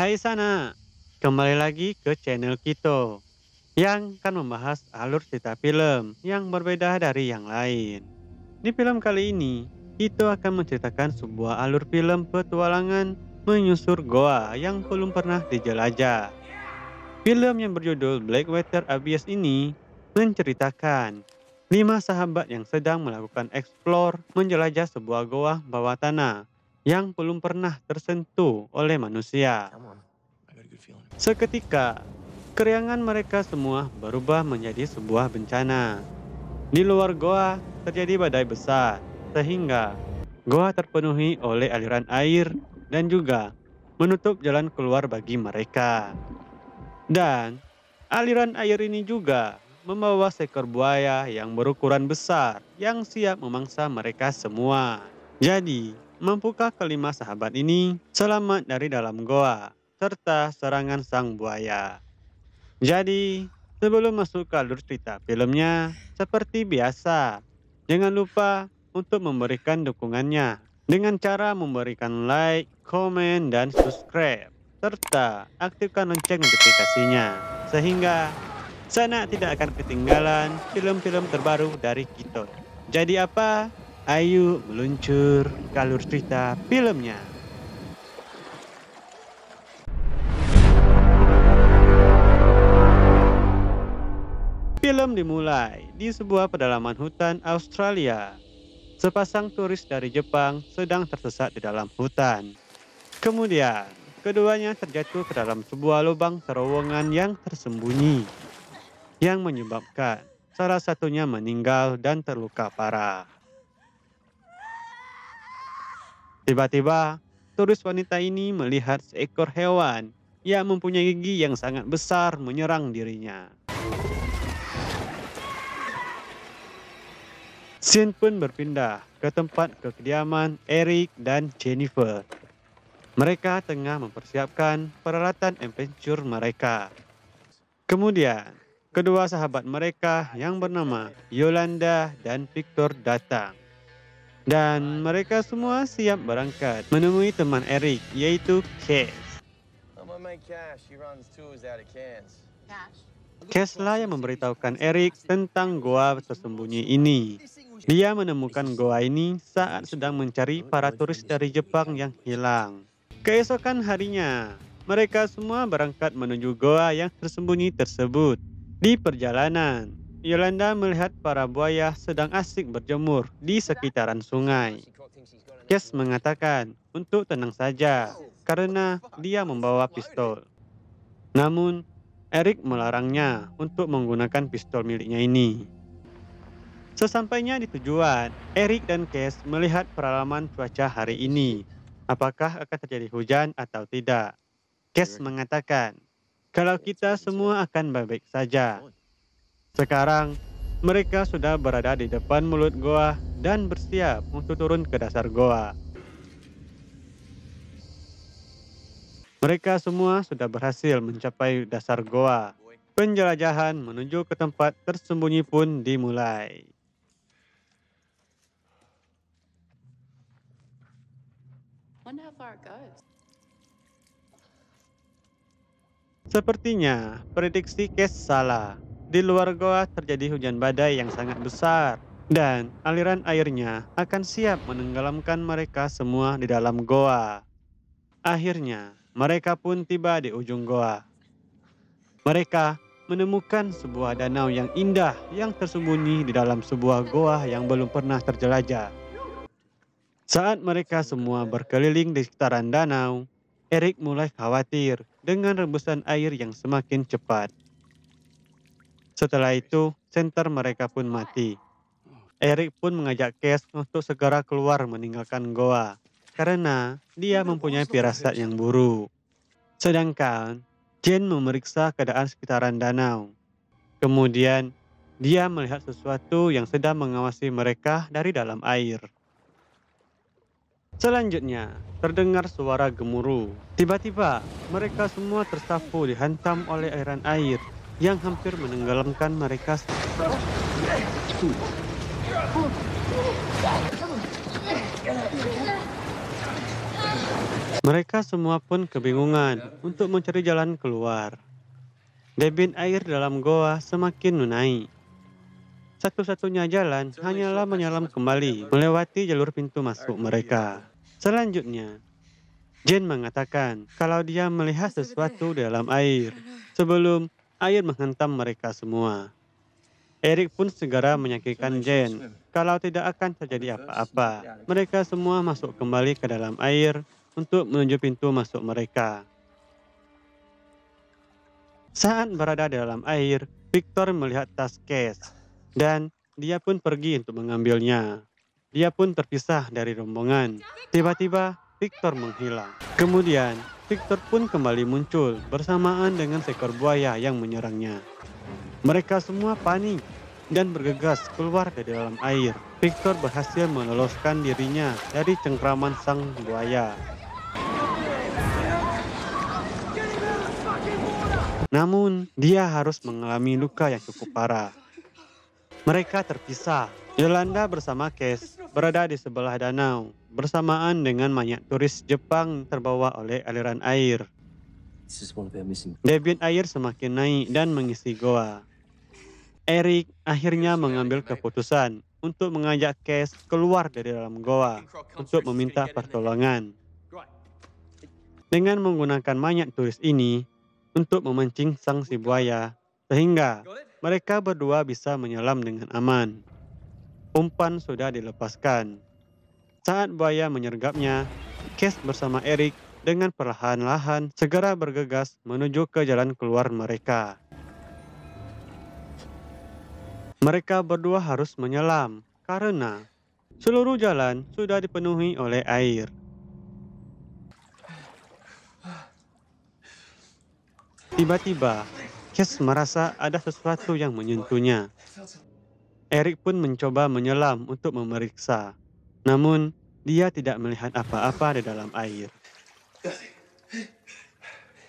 Hai sana, kembali lagi ke channel kita yang akan membahas alur cerita film yang berbeda dari yang lain. Di film kali ini, kita akan menceritakan sebuah alur film petualangan menyusur goa yang belum pernah dijelajah. Film yang berjudul Blackwater Abyss ini menceritakan lima sahabat yang sedang melakukan eksplor menjelajah sebuah goa bawah tanah yang belum pernah tersentuh oleh manusia. Seketika, keriangan mereka semua berubah menjadi sebuah bencana. Di luar goa terjadi badai besar, sehingga goa terpenuhi oleh aliran air dan juga menutup jalan keluar bagi mereka. Dan aliran air ini juga membawa seekor buaya yang berukuran besar yang siap memangsa mereka semua. Jadi, membuka kelima sahabat ini selamat dari dalam goa serta serangan sang buaya. Jadi, sebelum masuk ke alur cerita filmnya, seperti biasa, jangan lupa untuk memberikan dukungannya dengan cara memberikan like, komen, dan subscribe, serta aktifkan lonceng notifikasinya, sehingga sana tidak akan ketinggalan film-film terbaru dari kita. Jadi apa? Ayu meluncur kalur cerita filmnya. Film dimulai di sebuah pedalaman hutan Australia. Sepasang turis dari Jepang sedang tersesat di dalam hutan. Kemudian, keduanya terjatuh ke dalam sebuah lubang terowongan yang tersembunyi yang menyebabkan salah satunya meninggal dan terluka parah. Tiba-tiba, turis wanita ini melihat seekor hewan yang mempunyai gigi yang sangat besar menyerang dirinya. Sin pun berpindah ke tempat kekediaman Eric dan Jennifer. Mereka tengah mempersiapkan peralatan adventure mereka. Kemudian, kedua sahabat mereka yang bernama Yolanda dan Victor datang. Dan mereka semua siap berangkat menemui teman Eric, yaitu Cass. Cass yang memberitahukan Eric tentang goa tersembunyi ini. Dia menemukan goa ini saat sedang mencari para turis dari Jepang yang hilang. Keesokan harinya, mereka semua berangkat menuju goa yang tersembunyi tersebut. Di perjalanan, Yolanda melihat para buaya sedang asik berjemur di sekitaran sungai. Kes mengatakan untuk tenang saja karena dia membawa pistol. Namun, Eric melarangnya untuk menggunakan pistol miliknya ini. Sesampainya di tujuan, Eric dan Kes melihat peralaman cuaca hari ini. Apakah akan terjadi hujan atau tidak? Kes mengatakan, kalau kita semua akan baik-baik saja, sekarang, mereka sudah berada di depan mulut goa dan bersiap untuk turun ke dasar goa. Mereka semua sudah berhasil mencapai dasar goa. Penjelajahan menuju ke tempat tersembunyi pun dimulai. Sepertinya prediksi Kes salah. Di luar goa terjadi hujan badai yang sangat besar dan aliran airnya akan siap menenggelamkan mereka semua di dalam goa. Akhirnya, mereka pun tiba di ujung goa. Mereka menemukan sebuah danau yang indah yang tersembunyi di dalam sebuah goa yang belum pernah terjelajah. Saat mereka semua berkeliling di sekitaran danau, Erik mulai khawatir dengan rebusan air yang semakin cepat. Setelah itu, senter mereka pun mati. Eric pun mengajak Kes untuk segera keluar meninggalkan goa karena dia mempunyai pirasat yang buruk. Sedangkan Jane memeriksa keadaan sekitaran danau. Kemudian dia melihat sesuatu yang sedang mengawasi mereka dari dalam air. Selanjutnya, terdengar suara gemuruh. Tiba-tiba, mereka semua tersapu dihantam oleh airan air yang hampir menenggelamkan mereka. Mereka semua pun kebingungan untuk mencari jalan keluar. Debit air dalam goa semakin menaik. Satu-satunya jalan hanyalah menyelam kembali melewati jalur pintu masuk mereka. Selanjutnya, Jane mengatakan kalau dia melihat sesuatu dalam air sebelum air menghantam mereka semua. Eric pun segera menyakitkan Jane. Kalau tidak akan terjadi apa-apa, mereka semua masuk kembali ke dalam air untuk menuju pintu masuk mereka. Saat berada dalam air, Victor melihat tas case dan dia pun pergi untuk mengambilnya. Dia pun terpisah dari rombongan. Tiba-tiba, Victor menghilang. Kemudian, Victor pun kembali muncul bersamaan dengan seekor buaya yang menyerangnya. Mereka semua panik dan bergegas keluar ke dalam air. Victor berhasil meloloskan dirinya dari cengkraman sang buaya. Namun, dia harus mengalami luka yang cukup parah. Mereka terpisah. Yolanda bersama Kes berada di sebelah danau, bersamaan dengan banyak turis Jepang terbawa oleh aliran air. Debit air semakin naik dan mengisi goa. Eric akhirnya mengambil keputusan untuk mengajak Cass keluar dari dalam goa untuk meminta pertolongan. Dengan menggunakan banyak turis ini untuk memancing sang si buaya, sehingga mereka berdua bisa menyelam dengan aman. Umpan sudah dilepaskan. Saat buaya menyergapnya, Kes bersama Eric dengan perlahan-lahan segera bergegas menuju ke jalan keluar mereka. Mereka berdua harus menyelam karena seluruh jalan sudah dipenuhi oleh air. Tiba-tiba, Kes merasa ada sesuatu yang menyentuhnya. Eric pun mencoba menyelam untuk memeriksa. Namun, dia tidak melihat apa-apa di dalam air.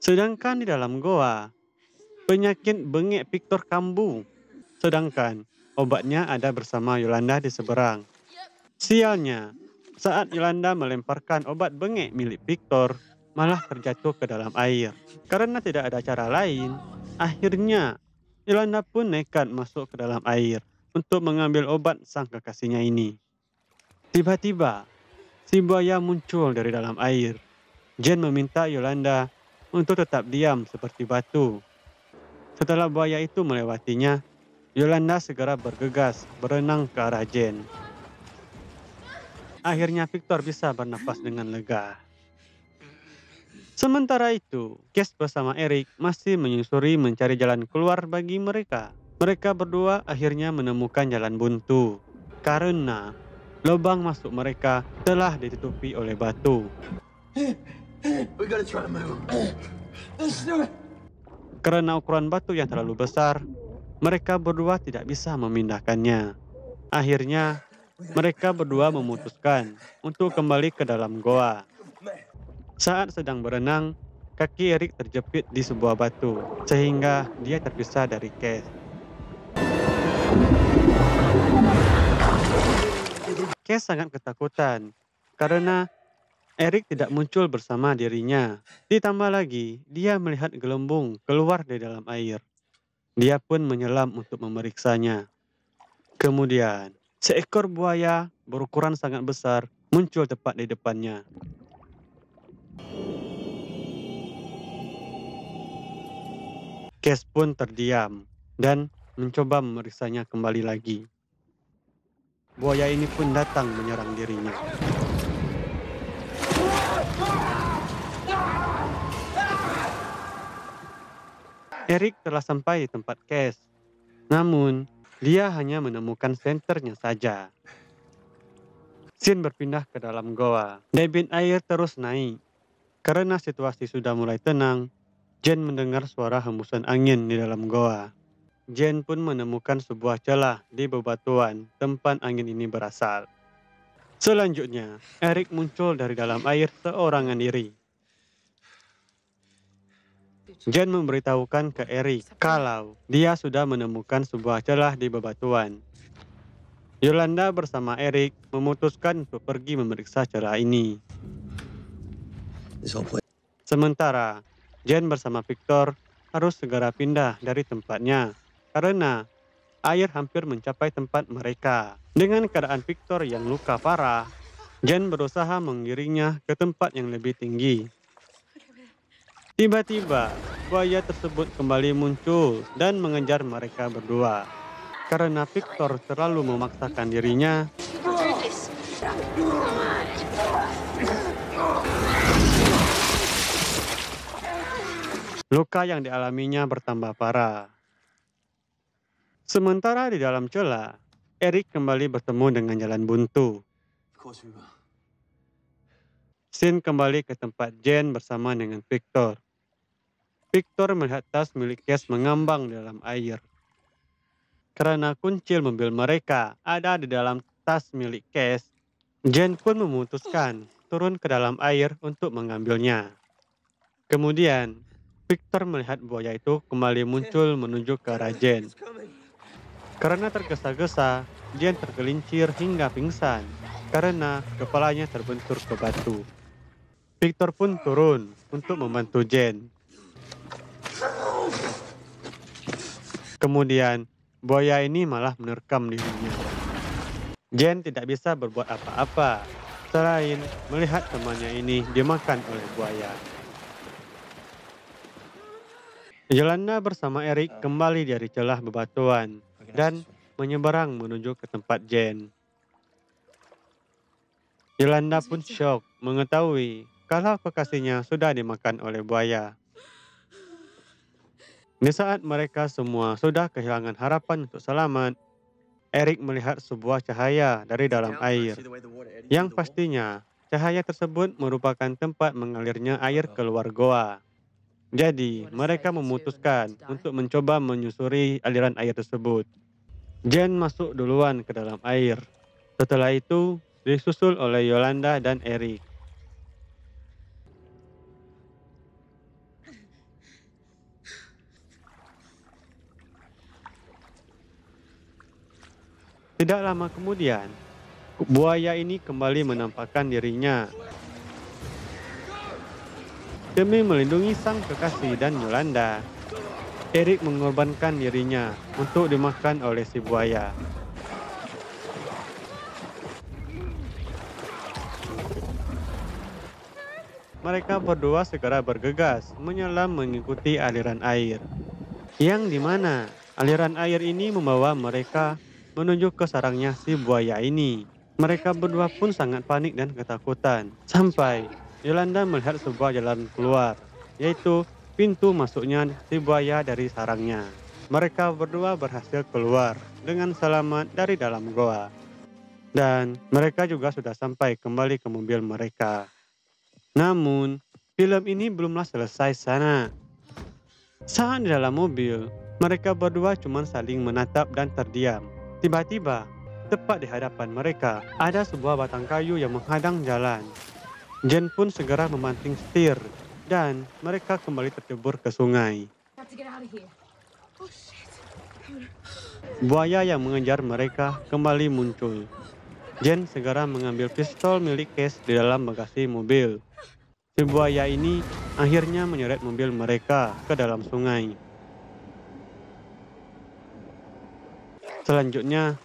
Sedangkan di dalam goa, penyakit bengek Victor kambuh. Sedangkan obatnya ada bersama Yolanda di seberang. Sialnya, saat Yolanda melemparkan obat bengek milik Victor, malah terjatuh ke dalam air. Karena tidak ada cara lain, akhirnya Yolanda pun nekat masuk ke dalam air untuk mengambil obat sang kekasihnya ini. Tiba-tiba, si buaya muncul dari dalam air. Jen meminta Yolanda untuk tetap diam seperti batu. Setelah buaya itu melewatinya, Yolanda segera bergegas berenang ke arah Jen. Akhirnya Victor bisa bernapas dengan lega. Sementara itu, Kes bersama Eric masih menyusuri mencari jalan keluar bagi mereka. Mereka berdua akhirnya menemukan jalan buntu karena lubang masuk mereka telah ditutupi oleh batu. Karena ukuran batu yang terlalu besar, mereka berdua tidak bisa memindahkannya. Akhirnya, mereka berdua memutuskan untuk kembali ke dalam goa. Saat sedang berenang, kaki Erik terjepit di sebuah batu, sehingga dia terpisah dari Kate. kakek sangat ketakutan karena Eric tidak muncul bersama dirinya. Ditambah lagi, dia melihat gelembung keluar dari dalam air. Dia pun menyelam untuk memeriksanya. Kemudian, seekor buaya berukuran sangat besar muncul tepat di depannya. Kes pun terdiam dan mencoba memeriksanya kembali lagi. Buaya ini pun datang menyerang dirinya. Eric telah sampai di tempat Kes. Namun, dia hanya menemukan senternya saja. Sin berpindah ke dalam goa. Debit air terus naik. Karena situasi sudah mulai tenang, Jen mendengar suara hembusan angin di dalam goa. Jane pun menemukan sebuah celah di bebatuan tempat angin ini berasal. Selanjutnya, Eric muncul dari dalam air seorangan diri. Jen memberitahukan ke Eric kalau dia sudah menemukan sebuah celah di bebatuan. Yolanda bersama Eric memutuskan untuk pergi memeriksa celah ini. Sementara, Jen bersama Victor harus segera pindah dari tempatnya karena air hampir mencapai tempat mereka. Dengan keadaan Victor yang luka parah, Jen berusaha mengiringnya ke tempat yang lebih tinggi. Tiba-tiba, buaya tersebut kembali muncul dan mengejar mereka berdua. Karena Victor terlalu memaksakan dirinya, luka yang dialaminya bertambah parah. Sementara di dalam cela, Eric kembali bertemu dengan jalan buntu. Sin kembali ke tempat Jen bersama dengan Victor. Victor melihat tas milik Cass mengambang di dalam air. Karena kunci mobil mereka ada di dalam tas milik Cass, Jen pun memutuskan turun ke dalam air untuk mengambilnya. Kemudian, Victor melihat buaya itu kembali muncul menuju ke arah Jen. Karena tergesa-gesa, Jen tergelincir hingga pingsan karena kepalanya terbentur ke batu. Victor pun turun untuk membantu Jen. Kemudian, buaya ini malah menerkam dirinya. Jen tidak bisa berbuat apa-apa selain melihat temannya ini dimakan oleh buaya. Yolanda bersama Erik kembali dari celah bebatuan dan menyeberang menuju ke tempat Jen. Yolanda pun syok mengetahui kalau kekasihnya sudah dimakan oleh buaya. Di saat mereka semua sudah kehilangan harapan untuk selamat, Eric melihat sebuah cahaya dari dalam air. Yang pastinya, cahaya tersebut merupakan tempat mengalirnya air keluar goa. Jadi, mereka memutuskan untuk mencoba menyusuri aliran air tersebut. Jen masuk duluan ke dalam air. Setelah itu, disusul oleh Yolanda dan Eric. Tidak lama kemudian, buaya ini kembali menampakkan dirinya demi melindungi sang kekasih dan Yolanda. Erik mengorbankan dirinya untuk dimakan oleh si buaya. Mereka berdua segera bergegas menyelam mengikuti aliran air. Yang dimana aliran air ini membawa mereka menuju ke sarangnya si buaya ini. Mereka berdua pun sangat panik dan ketakutan. Sampai Yolanda melihat sebuah jalan keluar, yaitu pintu masuknya si buaya dari sarangnya. Mereka berdua berhasil keluar dengan selamat dari dalam goa. Dan mereka juga sudah sampai kembali ke mobil mereka. Namun, film ini belumlah selesai sana. Saat di dalam mobil, mereka berdua cuma saling menatap dan terdiam. Tiba-tiba, tepat di hadapan mereka, ada sebuah batang kayu yang menghadang jalan. Jen pun segera memancing setir dan mereka kembali tercebur ke sungai. Oh, buaya yang mengejar mereka kembali muncul. Jen segera mengambil pistol milik Case di dalam bagasi mobil. Si buaya ini akhirnya menyeret mobil mereka ke dalam sungai. Selanjutnya,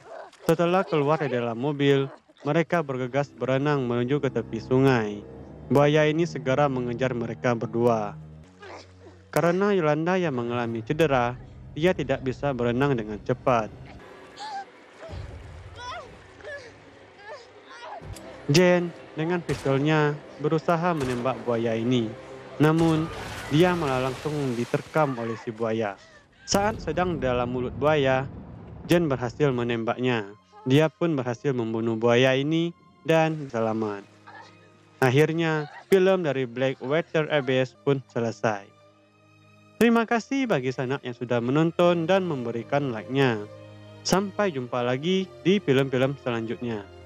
setelah keluar dari dalam mobil, mereka bergegas berenang menuju ke tepi sungai. Buaya ini segera mengejar mereka berdua. Karena Yolanda yang mengalami cedera, dia tidak bisa berenang dengan cepat. Jen dengan pistolnya berusaha menembak buaya ini. Namun, dia malah langsung diterkam oleh si buaya. Saat sedang dalam mulut buaya, Jen berhasil menembaknya. Dia pun berhasil membunuh buaya ini dan selamat. Akhirnya, film dari Black Blackwater Abyss pun selesai. Terima kasih bagi sanak yang sudah menonton dan memberikan like-nya. Sampai jumpa lagi di film-film selanjutnya.